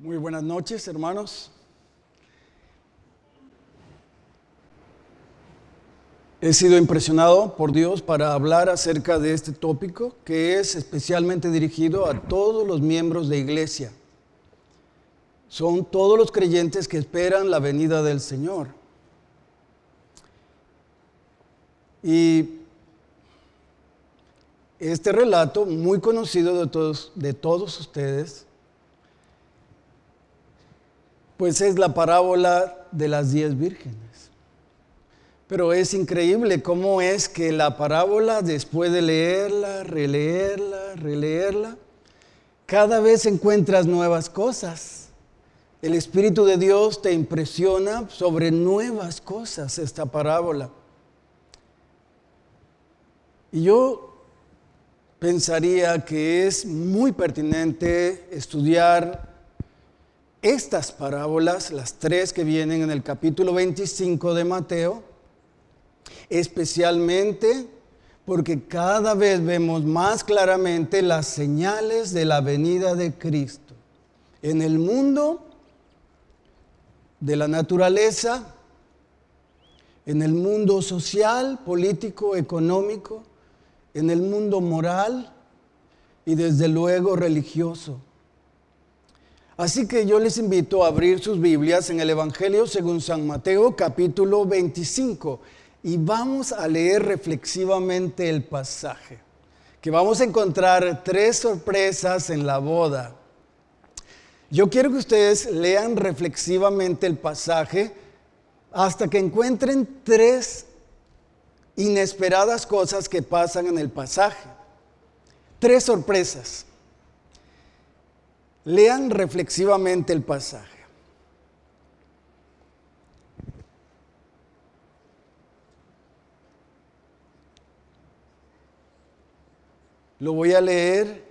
Muy buenas noches, hermanos. He sido impresionado por Dios para hablar acerca de este tópico que es especialmente dirigido a todos los miembros de iglesia. Son todos los creyentes que esperan la venida del Señor. Y este relato muy conocido de todos, de todos ustedes pues es la parábola de las diez vírgenes. Pero es increíble cómo es que la parábola, después de leerla, releerla, releerla, cada vez encuentras nuevas cosas. El Espíritu de Dios te impresiona sobre nuevas cosas esta parábola. Y yo pensaría que es muy pertinente estudiar estas parábolas, las tres que vienen en el capítulo 25 de Mateo, especialmente porque cada vez vemos más claramente las señales de la venida de Cristo en el mundo, de la naturaleza, en el mundo social, político, económico, en el mundo moral y desde luego religioso. Así que yo les invito a abrir sus Biblias en el Evangelio según San Mateo capítulo 25 y vamos a leer reflexivamente el pasaje, que vamos a encontrar tres sorpresas en la boda. Yo quiero que ustedes lean reflexivamente el pasaje hasta que encuentren tres inesperadas cosas que pasan en el pasaje. Tres sorpresas. Lean reflexivamente el pasaje. Lo voy a leer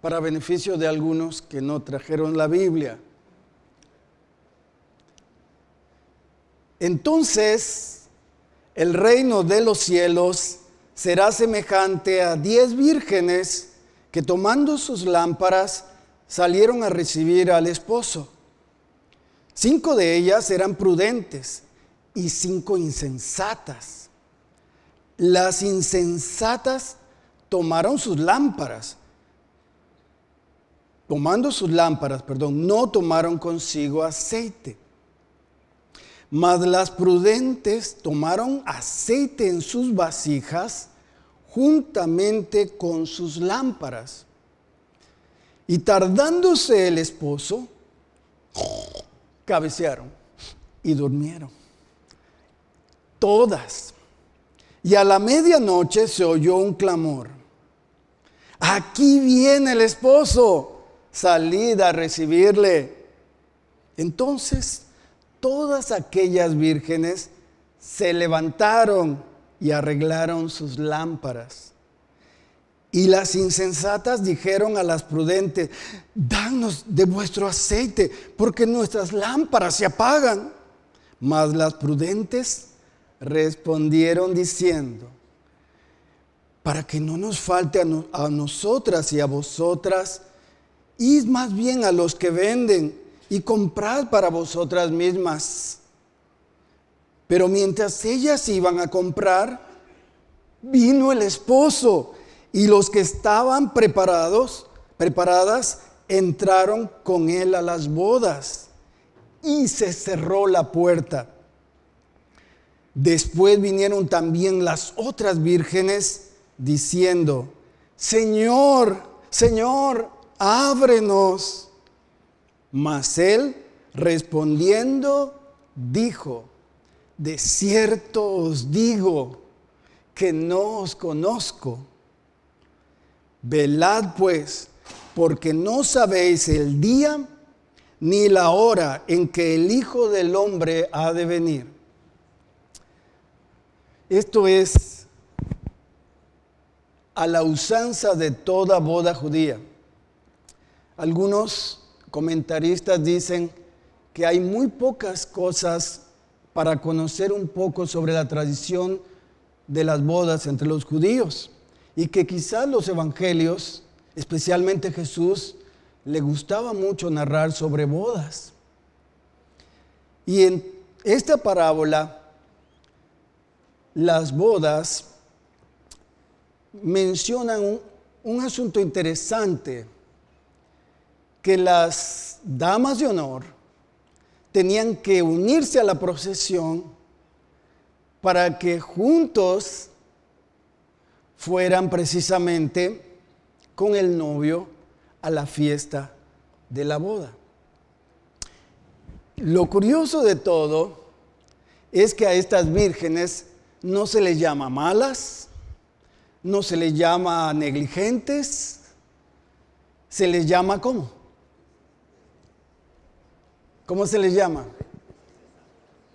para beneficio de algunos que no trajeron la Biblia. Entonces, el reino de los cielos será semejante a diez vírgenes que tomando sus lámparas salieron a recibir al esposo. Cinco de ellas eran prudentes y cinco insensatas. Las insensatas tomaron sus lámparas. Tomando sus lámparas, perdón, no tomaron consigo aceite. Mas las prudentes tomaron aceite en sus vasijas juntamente con sus lámparas. Y tardándose el esposo, cabecearon y durmieron. Todas. Y a la medianoche se oyó un clamor. Aquí viene el esposo. Salid a recibirle. Entonces todas aquellas vírgenes se levantaron y arreglaron sus lámparas. Y las insensatas dijeron a las prudentes, danos de vuestro aceite, porque nuestras lámparas se apagan. Mas las prudentes respondieron diciendo, para que no nos falte a, nosotras y a vosotras, id más bien a los que venden y comprad para vosotras mismas pero mientras ellas iban a comprar, vino el esposo y los que estaban preparados, preparadas, entraron con él a las bodas y se cerró la puerta. Después vinieron también las otras vírgenes diciendo, Señor, Señor, ábrenos. Mas él respondiendo dijo, de cierto os digo que no os conozco. Velad pues, porque no sabéis el día ni la hora en que el Hijo del Hombre ha de venir. Esto es a la usanza de toda boda judía. Algunos comentaristas dicen que hay muy pocas cosas para conocer un poco sobre la tradición de las bodas entre los judíos y que quizás los evangelios, especialmente Jesús, le gustaba mucho narrar sobre bodas. Y en esta parábola, las bodas mencionan un, asunto interesante, que las damas de honor, tenían que unirse a la procesión para que juntos fueran precisamente con el novio a la fiesta de la boda. Lo curioso de todo es que a estas vírgenes no se les llama malas, no se les llama negligentes, se les llama como ¿Cómo se les llama?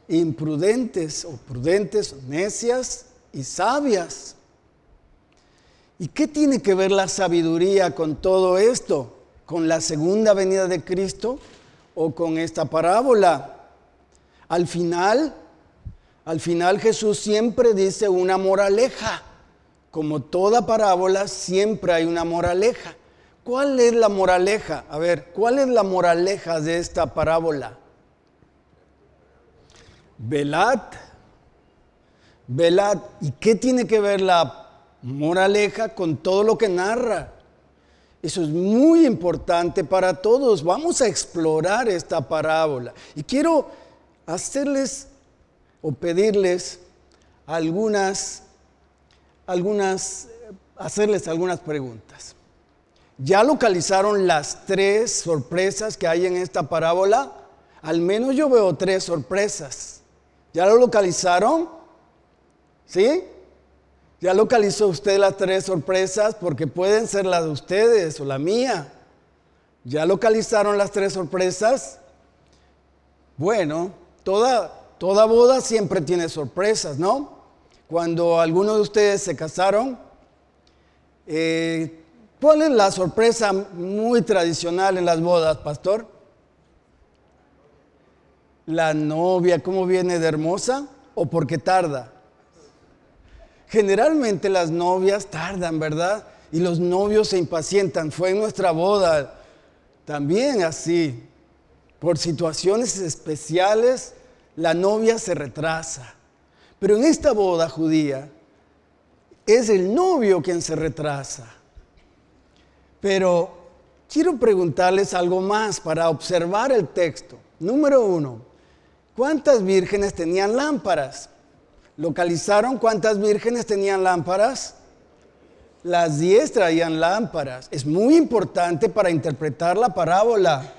Imprudentes o prudentes, necias y sabias. ¿Y qué tiene que ver la sabiduría con todo esto? ¿Con la segunda venida de Cristo o con esta parábola? Al final, al final Jesús siempre dice una moraleja. Como toda parábola, siempre hay una moraleja. ¿Cuál es la moraleja? A ver, ¿cuál es la moraleja de esta parábola? Velad, velad. ¿Y qué tiene que ver la moraleja con todo lo que narra? Eso es muy importante para todos. Vamos a explorar esta parábola. Y quiero hacerles o pedirles algunas, algunas, hacerles algunas preguntas. ¿Ya localizaron las tres sorpresas que hay en esta parábola? Al menos yo veo tres sorpresas. ¿Ya lo localizaron? ¿Sí? ¿Ya localizó usted las tres sorpresas? Porque pueden ser las de ustedes o la mía. ¿Ya localizaron las tres sorpresas? Bueno, toda, toda boda siempre tiene sorpresas, ¿no? Cuando algunos de ustedes se casaron, eh, ¿Cuál es la sorpresa muy tradicional en las bodas, pastor? La novia, ¿cómo viene de hermosa o porque tarda? Generalmente las novias tardan, ¿verdad? Y los novios se impacientan. Fue en nuestra boda también así. Por situaciones especiales, la novia se retrasa. Pero en esta boda judía, es el novio quien se retrasa. Pero quiero preguntarles algo más para observar el texto. Número uno, ¿cuántas vírgenes tenían lámparas? ¿Localizaron cuántas vírgenes tenían lámparas? Las diez traían lámparas. Es muy importante para interpretar la parábola,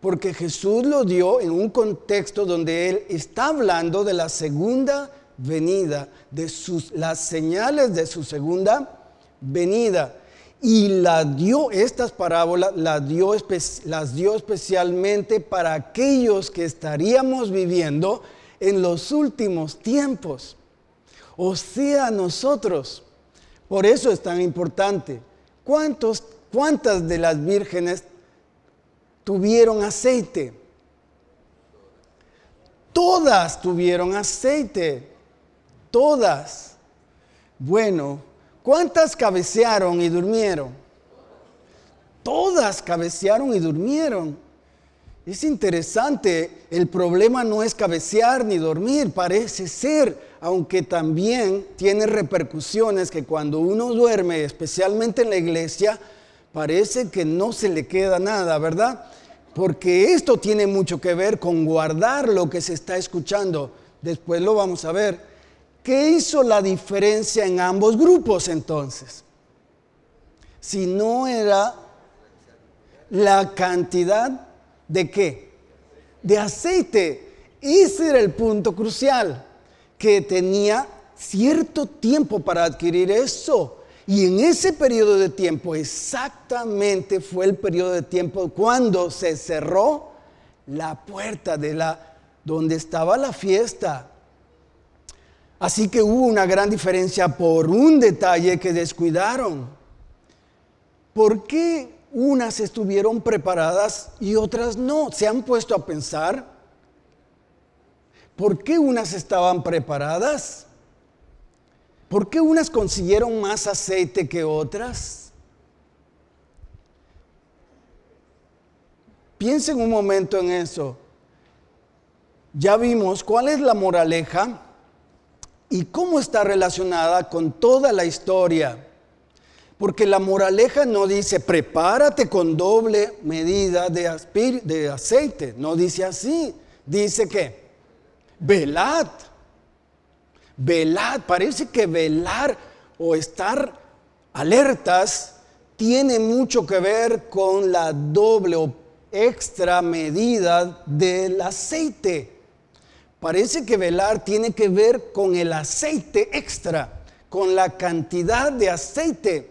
porque Jesús lo dio en un contexto donde Él está hablando de la segunda venida, de las señales de su segunda venida y dio, estas parábolas las dio, las dio especialmente para aquellos que estaríamos viviendo en los últimos tiempos. O sea, nosotros. Por eso es tan importante. ¿Cuántos, ¿Cuántas de las vírgenes tuvieron aceite? Todas tuvieron aceite. Todas. Bueno, ¿Cuántas cabecearon y durmieron? Todas cabecearon y durmieron. Es interesante, el problema no es cabecear ni dormir, parece ser, aunque también tiene repercusiones que cuando uno duerme, especialmente en la iglesia, parece que no se le queda nada, ¿verdad? Porque esto tiene mucho que ver con guardar lo que se está escuchando. Después lo vamos a ver. ¿Qué hizo la diferencia en ambos grupos entonces? Si no era la cantidad de qué? De aceite. Ese era el punto crucial, que tenía cierto tiempo para adquirir eso. Y en ese periodo de tiempo, exactamente fue el periodo de tiempo cuando se cerró la puerta de la donde estaba la fiesta. Así que hubo una gran diferencia por un detalle que descuidaron. ¿Por qué unas estuvieron preparadas y otras no? ¿Se han puesto a pensar? ¿Por qué unas estaban preparadas? ¿Por qué unas consiguieron más aceite que otras? Piensen un momento en eso. Ya vimos cuál es la moraleja y cómo está relacionada con toda la historia. Porque la moraleja no dice prepárate con doble medida de, aceite, no dice así, dice que velad, velad, parece que velar o estar alertas tiene mucho que ver con la doble o extra medida del aceite. Parece que velar tiene que ver con el aceite extra, con la cantidad de aceite.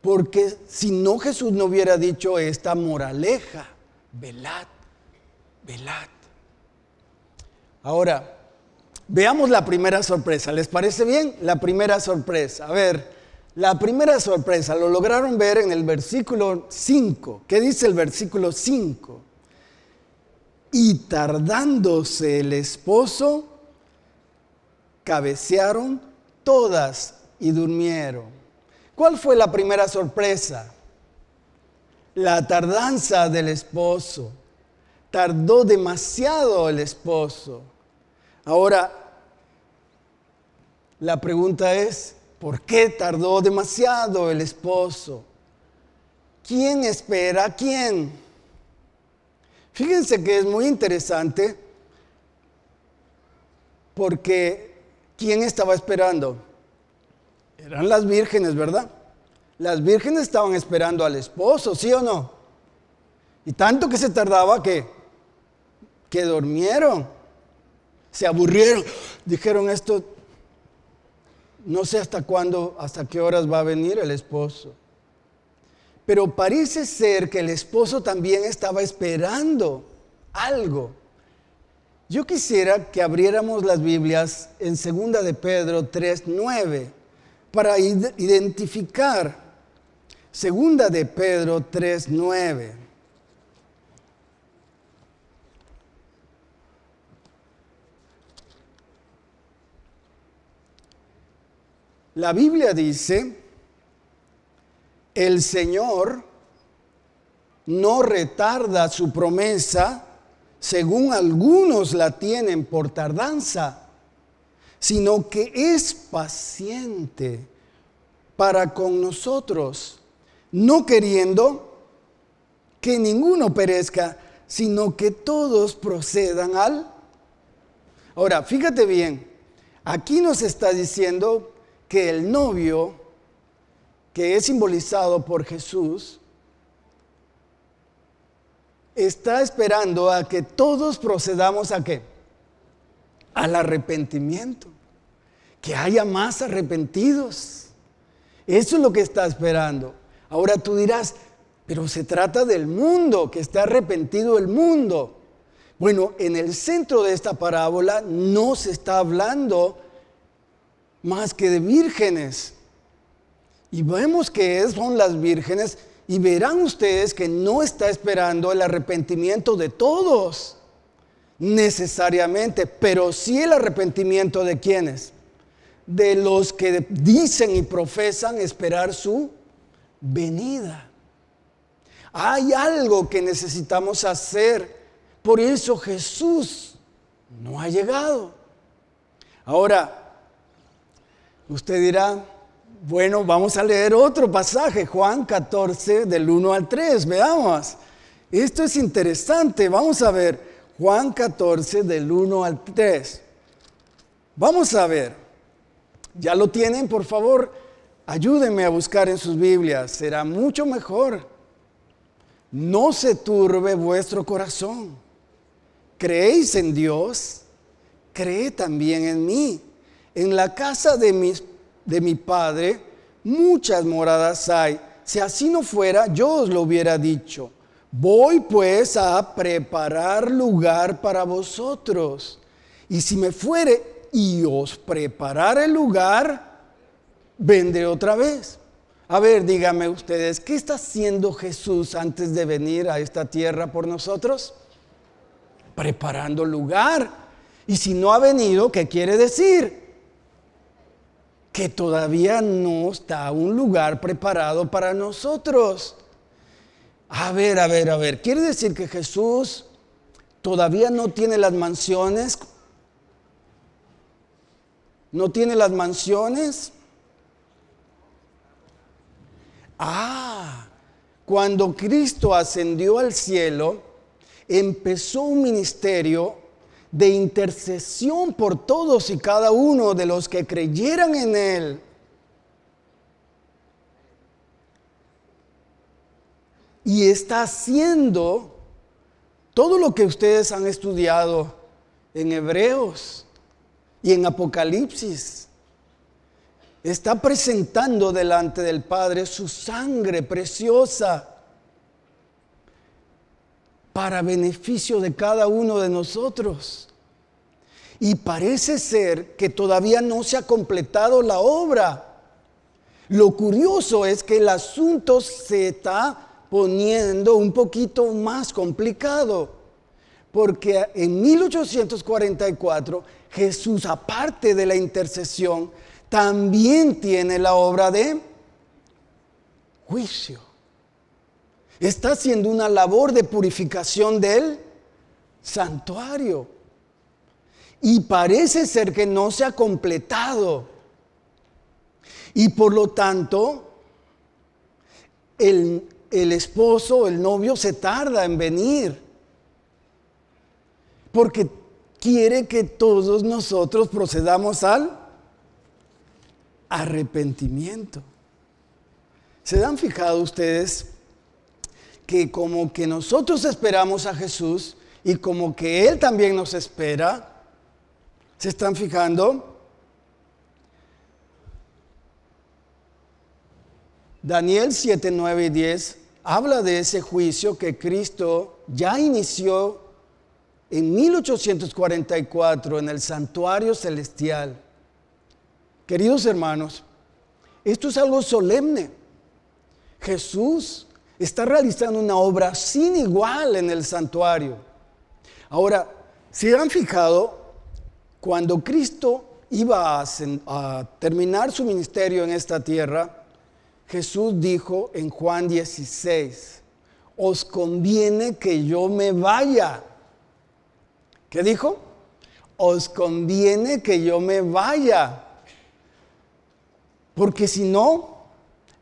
Porque si no Jesús no hubiera dicho esta moraleja, velad, velad. Ahora, veamos la primera sorpresa. ¿Les parece bien? La primera sorpresa. A ver, la primera sorpresa lo lograron ver en el versículo 5. ¿Qué dice el versículo 5? Y tardándose el esposo, cabecearon todas y durmieron. ¿Cuál fue la primera sorpresa? La tardanza del esposo. Tardó demasiado el esposo. Ahora, la pregunta es, ¿por qué tardó demasiado el esposo? ¿Quién espera a quién? Fíjense que es muy interesante porque ¿quién estaba esperando? Eran las vírgenes, ¿verdad? Las vírgenes estaban esperando al esposo, ¿sí o no? Y tanto que se tardaba que, que durmieron, se aburrieron, dijeron esto, no sé hasta cuándo, hasta qué horas va a venir el esposo. Pero parece ser que el esposo también estaba esperando algo. Yo quisiera que abriéramos las Biblias en 2 de Pedro 3:9 para identificar 2 de Pedro 3:9. La Biblia dice, el Señor no retarda su promesa, según algunos la tienen por tardanza, sino que es paciente para con nosotros, no queriendo que ninguno perezca, sino que todos procedan al... Ahora, fíjate bien, aquí nos está diciendo que el novio que es simbolizado por Jesús, está esperando a que todos procedamos a qué? Al arrepentimiento. Que haya más arrepentidos. Eso es lo que está esperando. Ahora tú dirás, pero se trata del mundo, que está arrepentido el mundo. Bueno, en el centro de esta parábola no se está hablando más que de vírgenes, y vemos que son las vírgenes y verán ustedes que no está esperando el arrepentimiento de todos necesariamente, pero sí el arrepentimiento de quienes, de los que dicen y profesan esperar su venida. Hay algo que necesitamos hacer, por eso Jesús no ha llegado. Ahora, usted dirá, bueno, vamos a leer otro pasaje, Juan 14, del 1 al 3, veamos. Esto es interesante, vamos a ver Juan 14, del 1 al 3. Vamos a ver, ya lo tienen, por favor, ayúdenme a buscar en sus Biblias, será mucho mejor. No se turbe vuestro corazón. ¿Creéis en Dios? Cree también en mí. En la casa de mis padres de mi Padre muchas moradas hay. Si así no fuera, yo os lo hubiera dicho. Voy pues a preparar lugar para vosotros. Y si me fuere y os preparar el lugar, vendré otra vez. A ver, díganme ustedes, ¿qué está haciendo Jesús antes de venir a esta tierra por nosotros? Preparando lugar. Y si no ha venido, ¿qué quiere decir? que todavía no está un lugar preparado para nosotros. A ver, a ver, a ver, ¿quiere decir que Jesús todavía no tiene las mansiones? ¿No tiene las mansiones? Ah, cuando Cristo ascendió al cielo, empezó un ministerio de intercesión por todos y cada uno de los que creyeran en Él. Y está haciendo todo lo que ustedes han estudiado en Hebreos y en Apocalipsis. Está presentando delante del Padre su sangre preciosa para beneficio de cada uno de nosotros. Y parece ser que todavía no se ha completado la obra. Lo curioso es que el asunto se está poniendo un poquito más complicado, porque en 1844 Jesús, aparte de la intercesión, también tiene la obra de juicio. Está haciendo una labor de purificación del santuario. Y parece ser que no se ha completado. Y por lo tanto, el, el esposo, el novio se tarda en venir. Porque quiere que todos nosotros procedamos al arrepentimiento. ¿Se han fijado ustedes que como que nosotros esperamos a Jesús y como que Él también nos espera, ¿se están fijando? Daniel 7, 9 y 10 habla de ese juicio que Cristo ya inició en 1844 en el santuario celestial. Queridos hermanos, esto es algo solemne. Jesús está realizando una obra sin igual en el santuario. Ahora, si han fijado, cuando Cristo iba a, terminar su ministerio en esta tierra, Jesús dijo en Juan 16, os conviene que yo me vaya. ¿Qué dijo? Os conviene que yo me vaya. Porque si no,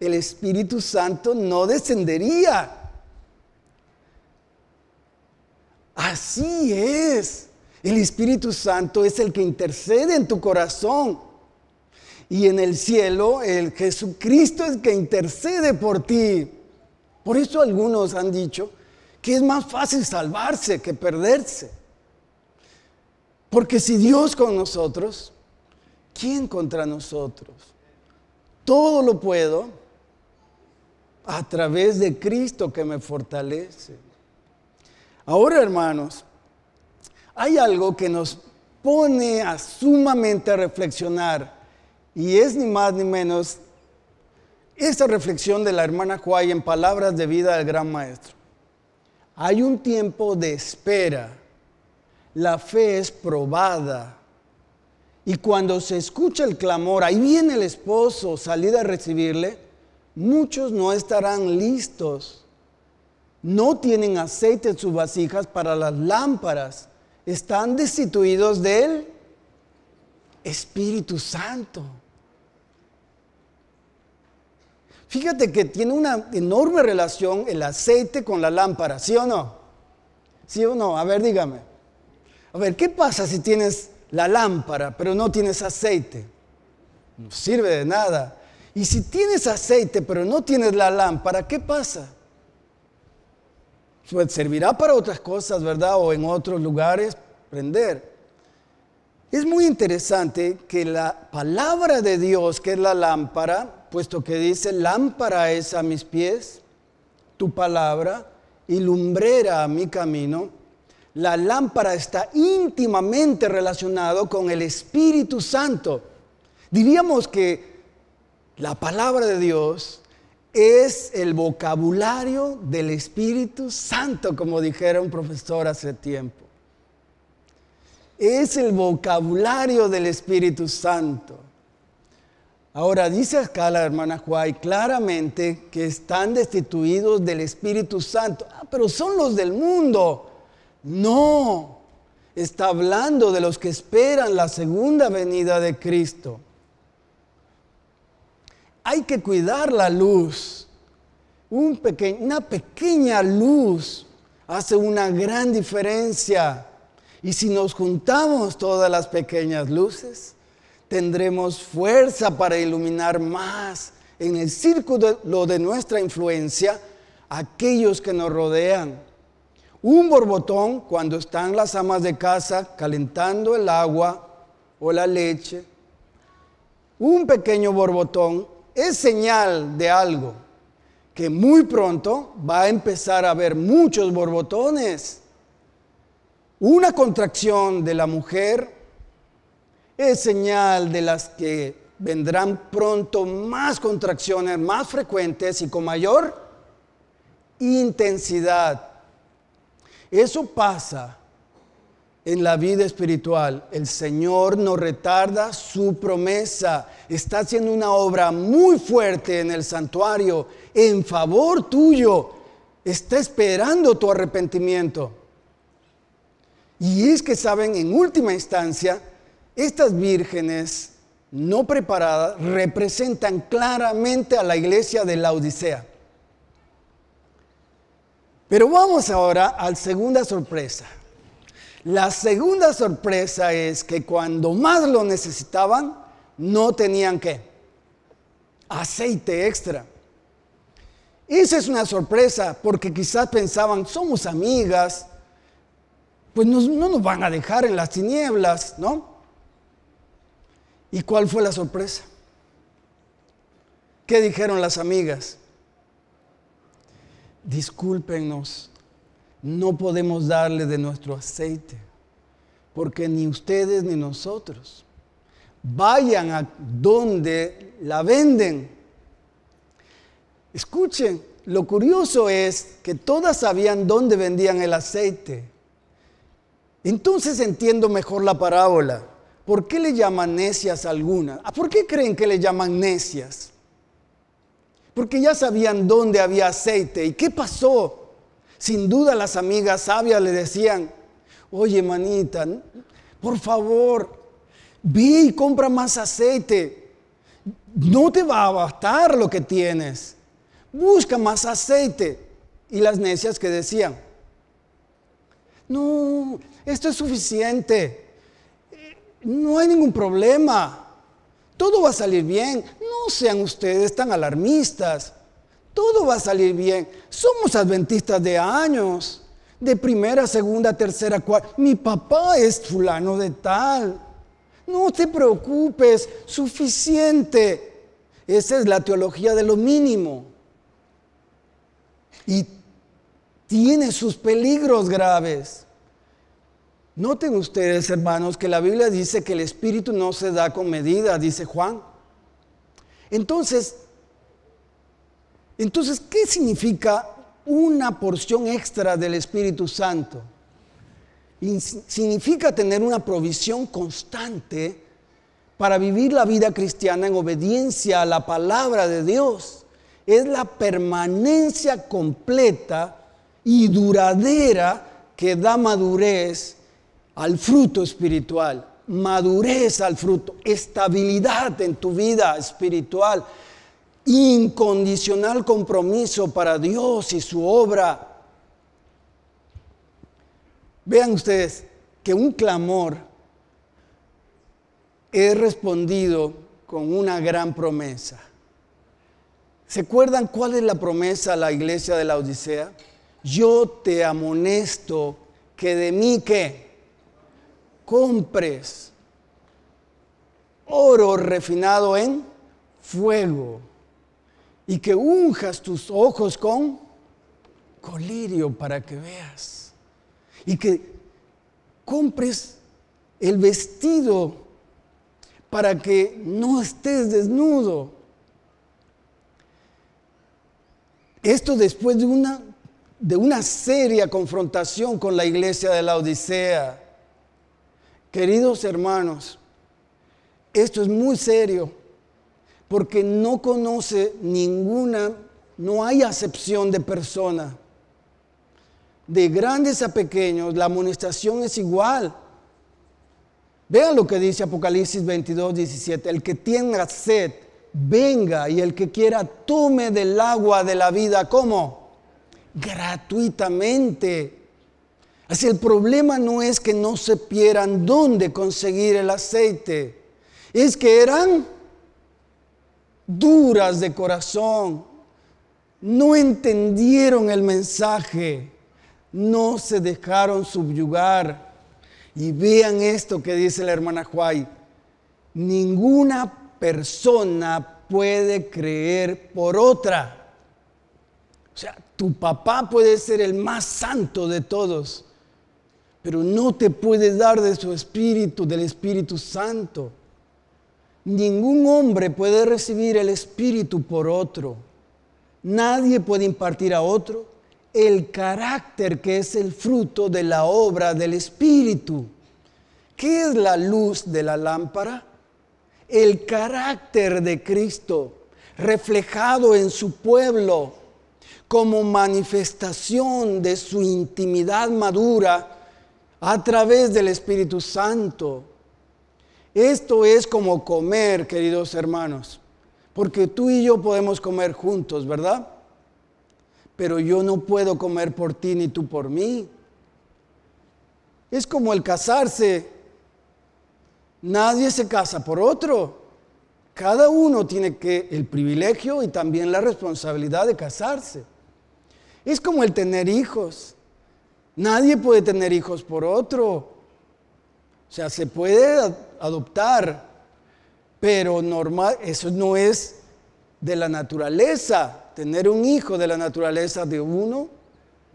el Espíritu Santo no descendería. Así es. El Espíritu Santo es el que intercede en tu corazón. Y en el cielo, el Jesucristo es el que intercede por ti. Por eso algunos han dicho que es más fácil salvarse que perderse. Porque si Dios con nosotros, ¿quién contra nosotros? Todo lo puedo a través de Cristo que me fortalece. Ahora, hermanos, hay algo que nos pone a sumamente a reflexionar y es ni más ni menos esta reflexión de la hermana Juay en palabras de vida del gran maestro. Hay un tiempo de espera. La fe es probada. Y cuando se escucha el clamor, ahí viene el esposo, salida a recibirle, Muchos no estarán listos. No tienen aceite en sus vasijas para las lámparas. Están destituidos del Espíritu Santo. Fíjate que tiene una enorme relación el aceite con la lámpara, ¿sí o no? ¿Sí o no? A ver, dígame. A ver, ¿qué pasa si tienes la lámpara pero no tienes aceite? No sirve de nada. Y si tienes aceite pero no tienes la lámpara, ¿qué pasa? Pues servirá para otras cosas, ¿verdad? O en otros lugares, prender. Es muy interesante que la palabra de Dios, que es la lámpara, puesto que dice, lámpara es a mis pies, tu palabra, y lumbrera a mi camino, la lámpara está íntimamente relacionado con el Espíritu Santo. Diríamos que la palabra de Dios es el vocabulario del Espíritu Santo, como dijera un profesor hace tiempo. Es el vocabulario del Espíritu Santo. Ahora dice acá la hermana Juárez claramente que están destituidos del Espíritu Santo. Ah, pero son los del mundo. No, está hablando de los que esperan la segunda venida de Cristo hay que cuidar la luz. una pequeña luz hace una gran diferencia. Y si nos juntamos todas las pequeñas luces, tendremos fuerza para iluminar más en el círculo de nuestra influencia aquellos que nos rodean. Un borbotón cuando están las amas de casa calentando el agua o la leche. Un pequeño borbotón es señal de algo, que muy pronto va a empezar a haber muchos borbotones. Una contracción de la mujer es señal de las que vendrán pronto más contracciones, más frecuentes y con mayor intensidad. Eso pasa en la vida espiritual. El Señor no retarda su promesa. Está haciendo una obra muy fuerte en el santuario en favor tuyo. Está esperando tu arrepentimiento. Y es que saben, en última instancia, estas vírgenes no preparadas representan claramente a la iglesia de la Odisea. Pero vamos ahora a la segunda sorpresa. La segunda sorpresa es que cuando más lo necesitaban, no tenían qué? Aceite extra. Esa es una sorpresa porque quizás pensaban, somos amigas, pues no nos van a dejar en las tinieblas, ¿no? ¿Y cuál fue la sorpresa? ¿Qué dijeron las amigas? Discúlpenos, no podemos darle de nuestro aceite, porque ni ustedes ni nosotros vayan a donde la venden. Escuchen, lo curioso es que todas sabían dónde vendían el aceite. Entonces entiendo mejor la parábola. ¿Por qué le llaman necias algunas? ¿Por qué creen que le llaman necias? Porque ya sabían dónde había aceite. ¿Y qué pasó? Sin duda las amigas sabias le decían, oye manita, por favor, ve y compra más aceite. No te va a bastar lo que tienes. Busca más aceite. Y las necias que decían, no, esto es suficiente. No hay ningún problema. Todo va a salir bien. No sean ustedes tan alarmistas todo va a salir bien. Somos adventistas de años, de primera, segunda, tercera, cuarta. Mi papá es fulano de tal. No te preocupes, suficiente. Esa es la teología de lo mínimo. Y tiene sus peligros graves. Noten ustedes, hermanos, que la Biblia dice que el Espíritu no se da con medida, dice Juan. Entonces, entonces, ¿qué significa una porción extra del Espíritu Santo? significa tener una provisión constante para vivir la vida cristiana en obediencia a la palabra de Dios. Es la permanencia completa y duradera que da madurez al fruto espiritual, madurez al fruto, estabilidad en tu vida espiritual, incondicional compromiso para Dios y su obra. Vean ustedes que un clamor He respondido con una gran promesa. ¿Se acuerdan cuál es la promesa a la iglesia de la Odisea? Yo te amonesto que de mí que compres oro refinado en fuego y que unjas tus ojos con colirio para que veas y que compres el vestido para que no estés desnudo. Esto después de una, de una seria confrontación con la iglesia de la Odisea. Queridos hermanos, esto es muy serio porque no conoce ninguna, no hay acepción de persona. De grandes a pequeños, la amonestación es igual. Vean lo que dice Apocalipsis 22, 17. El que tenga sed, venga, y el que quiera, tome del agua de la vida. ¿Cómo? Gratuitamente. Así el problema no es que no sepieran dónde conseguir el aceite, es que eran duras de corazón, no entendieron el mensaje, no se dejaron subyugar. Y vean esto que dice la hermana Juay, ninguna persona puede creer por otra. O sea, tu papá puede ser el más santo de todos, pero no te puede dar de su espíritu, del Espíritu Santo. Ningún hombre puede recibir el Espíritu por otro. Nadie puede impartir a otro el carácter que es el fruto de la obra del Espíritu. ¿Qué es la luz de la lámpara? El carácter de Cristo reflejado en su pueblo como manifestación de su intimidad madura a través del Espíritu Santo esto es como comer, queridos hermanos, porque tú y yo podemos comer juntos, ¿verdad? Pero yo no puedo comer por ti ni tú por mí. Es como el casarse. Nadie se casa por otro. Cada uno tiene que el privilegio y también la responsabilidad de casarse. Es como el tener hijos. Nadie puede tener hijos por otro. O sea, se puede adoptar. Pero normal, eso no es de la naturaleza, tener un hijo de la naturaleza de uno,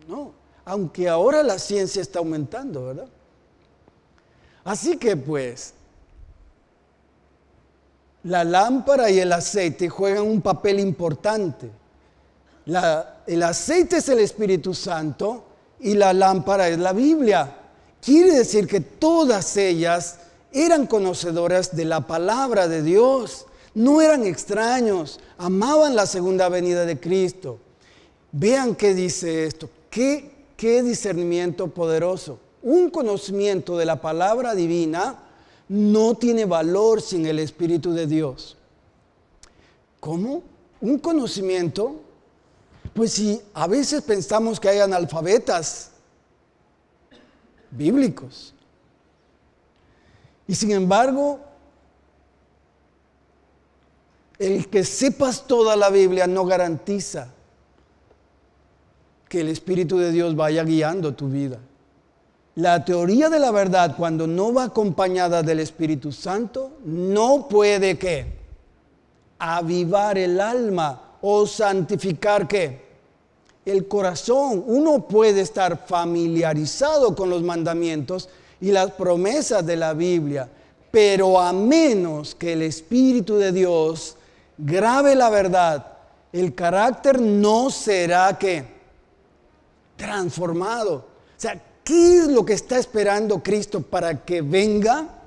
no. Aunque ahora la ciencia está aumentando, ¿verdad? Así que pues, la lámpara y el aceite juegan un papel importante. el aceite es el Espíritu Santo y la lámpara es la Biblia. Quiere decir que todas ellas eran conocedoras de la palabra de Dios, no eran extraños, amaban la segunda venida de Cristo. Vean qué dice esto, qué, qué discernimiento poderoso. Un conocimiento de la palabra divina no tiene valor sin el Espíritu de Dios. ¿Cómo? ¿Un conocimiento? Pues si a veces pensamos que hay analfabetas bíblicos, y sin embargo, el que sepas toda la Biblia no garantiza que el Espíritu de Dios vaya guiando tu vida. La teoría de la verdad cuando no va acompañada del Espíritu Santo no puede que avivar el alma o santificar que el corazón. Uno puede estar familiarizado con los mandamientos y las promesas de la Biblia, pero a menos que el Espíritu de Dios Grabe la verdad, el carácter no será que transformado. O sea, ¿qué es lo que está esperando Cristo para que venga?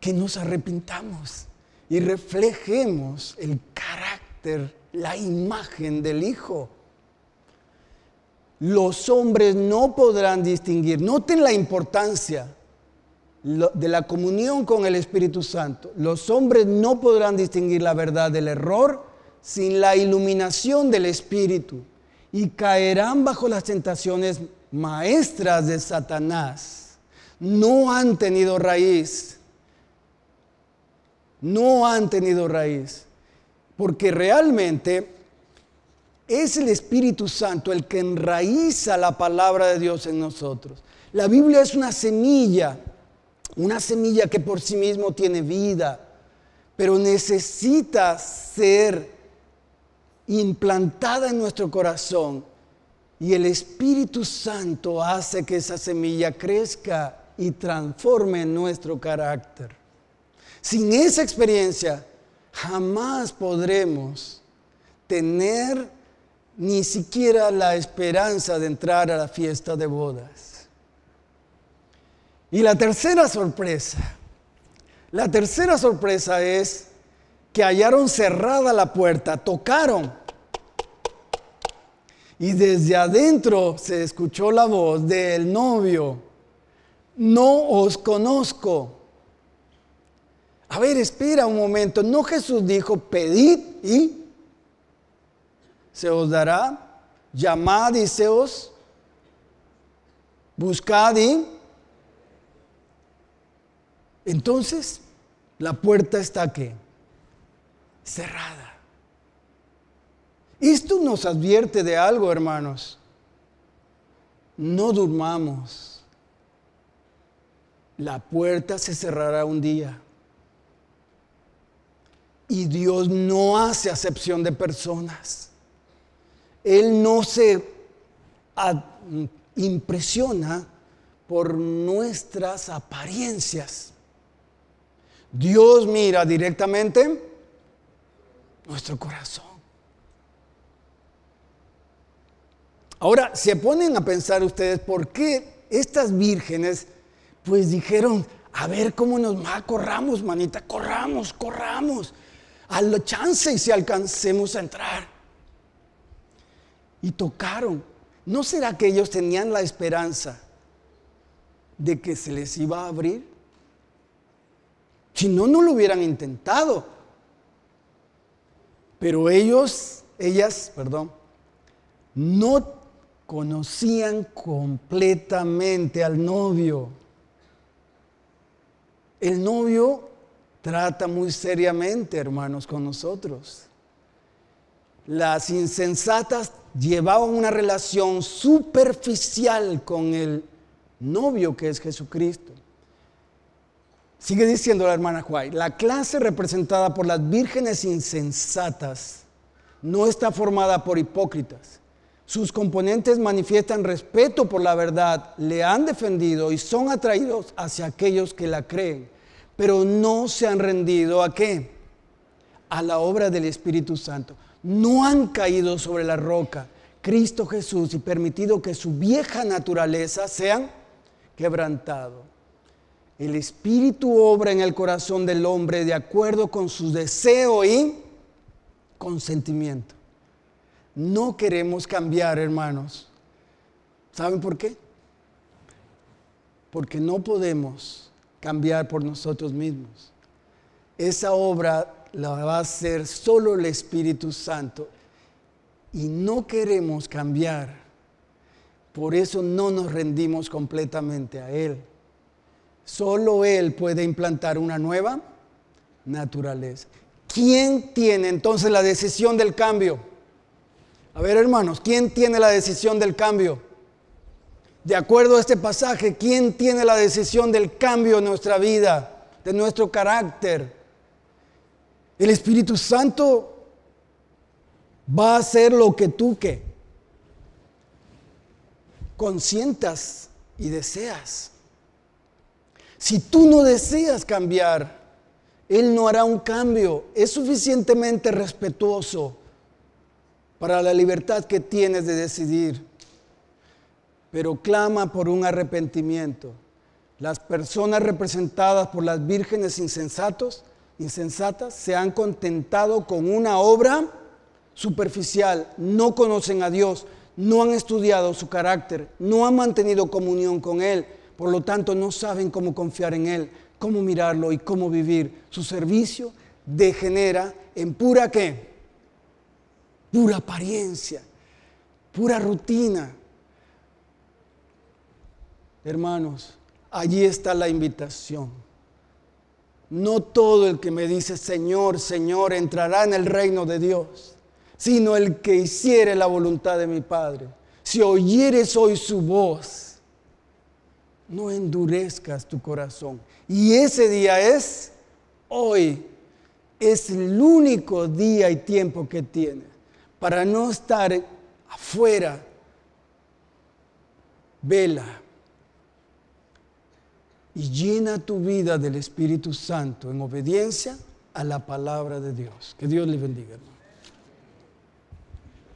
Que nos arrepintamos y reflejemos el carácter, la imagen del Hijo los hombres no podrán distinguir. Noten la importancia de la comunión con el Espíritu Santo. Los hombres no podrán distinguir la verdad del error sin la iluminación del Espíritu y caerán bajo las tentaciones maestras de Satanás. No han tenido raíz. No han tenido raíz. Porque realmente es el Espíritu Santo el que enraiza la palabra de Dios en nosotros. La Biblia es una semilla, una semilla que por sí mismo tiene vida, pero necesita ser implantada en nuestro corazón y el Espíritu Santo hace que esa semilla crezca y transforme nuestro carácter. Sin esa experiencia jamás podremos tener ni siquiera la esperanza de entrar a la fiesta de bodas. Y la tercera sorpresa, la tercera sorpresa es que hallaron cerrada la puerta, tocaron y desde adentro se escuchó la voz del novio, no os conozco. A ver, espera un momento, ¿no Jesús dijo, pedid y se os dará. Llamad y se os. Buscad y. Entonces, la puerta está cerrada. Esto nos advierte de algo, hermanos. No durmamos. La puerta se cerrará un día. Y Dios no hace acepción de personas. Él no se ah, impresiona por nuestras apariencias. Dios mira directamente nuestro corazón. Ahora, se ponen a pensar ustedes por qué estas vírgenes pues dijeron, a ver cómo nos va, corramos, manita, corramos, corramos, a la chance y si alcancemos a entrar y tocaron. ¿No será que ellos tenían la esperanza de que se les iba a abrir? Si no, no lo hubieran intentado. Pero ellos, ellas, perdón, no conocían completamente al novio. El novio trata muy seriamente, hermanos, con nosotros las insensatas llevaban una relación superficial con el novio que es Jesucristo. Sigue diciendo la hermana Juay. la clase representada por las vírgenes insensatas no está formada por hipócritas. Sus componentes manifiestan respeto por la verdad, le han defendido y son atraídos hacia aquellos que la creen, pero no se han rendido a qué? A la obra del Espíritu Santo no han caído sobre la roca, Cristo Jesús, y permitido que su vieja naturaleza sea quebrantado. El Espíritu obra en el corazón del hombre de acuerdo con su deseo y consentimiento. No queremos cambiar, hermanos. ¿Saben por qué? Porque no podemos cambiar por nosotros mismos. Esa obra la va a hacer solo el Espíritu Santo. Y no queremos cambiar. Por eso no nos rendimos completamente a Él. Solo Él puede implantar una nueva naturaleza. ¿Quién tiene entonces la decisión del cambio? A ver, hermanos, ¿quién tiene la decisión del cambio? De acuerdo a este pasaje, ¿quién tiene la decisión del cambio en nuestra vida, de nuestro carácter? El Espíritu Santo va a hacer lo que tú que consientas y deseas. Si tú no deseas cambiar, Él no hará un cambio. Es suficientemente respetuoso para la libertad que tienes de decidir. Pero clama por un arrepentimiento. Las personas representadas por las vírgenes insensatos insensatas se han contentado con una obra superficial, no conocen a Dios, no han estudiado su carácter, no han mantenido comunión con Él, por lo tanto no saben cómo confiar en Él, cómo mirarlo y cómo vivir. Su servicio degenera en pura qué? Pura apariencia, pura rutina. Hermanos, allí está la invitación no todo el que me dice Señor, Señor entrará en el reino de Dios, sino el que hiciere la voluntad de mi Padre. Si oyeres hoy su voz, no endurezcas tu corazón. Y ese día es hoy. Es el único día y tiempo que tiene para no estar afuera. Vela y llena tu vida del Espíritu Santo en obediencia a la palabra de Dios. Que Dios le bendiga.